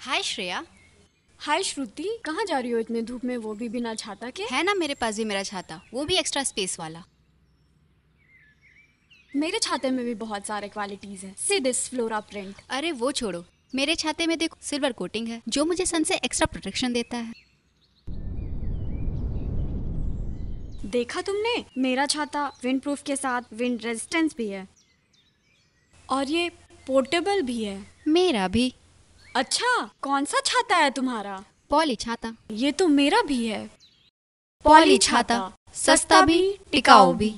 हाय श्रेया हाय श्रुति कहाँ जा रही हो इतने धूप में वो भी बिना छाता के है ना मेरे पास भी मेरा छाता वो भी एक्स्ट्रा स्पेस वाला मेरे छाते में भी बहुत सारे क्वालिटीज हैं सी दिस फ्लोरा प्रिंट अरे वो छोड़ो मेरे छाते में देखो सिल्वर कोटिंग है जो मुझे सन से एक्स्ट्रा प्रोटेक्शन देता है देखा तुमने मेरा छाता विंड प्रूफ के साथ विंड रेजिस्टेंस भी है और ये पोर्टेबल भी है मेरा भी अच्छा कौन सा छाता है तुम्हारा पॉली छाता ये तो मेरा भी है पॉली छाता सस्ता भी टिकाऊ भी